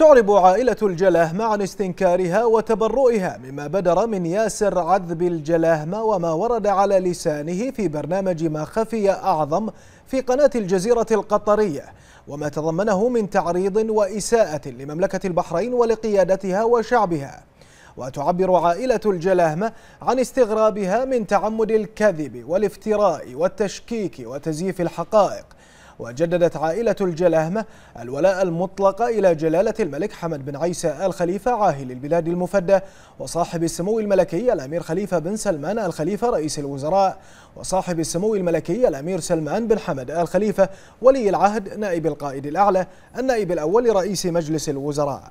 تعرب عائلة الجلاهمة عن استنكارها وتبرؤها مما بدر من ياسر عذب الجلاهمة وما ورد على لسانه في برنامج ما خفي أعظم في قناة الجزيرة القطرية وما تضمنه من تعريض وإساءة لمملكة البحرين ولقيادتها وشعبها وتعبر عائلة الجلاهمة عن استغرابها من تعمد الكذب والافتراء والتشكيك وتزييف الحقائق وجددت عائلة الجلاهمة الولاء المطلق إلى جلالة الملك حمد بن عيسى الخليفة عاهل البلاد المفدى وصاحب السمو الملكي الأمير خليفة بن سلمان الخليفة رئيس الوزراء وصاحب السمو الملكي الأمير سلمان بن حمد الخليفة ولي العهد نائب القائد الأعلى النائب الأول رئيس مجلس الوزراء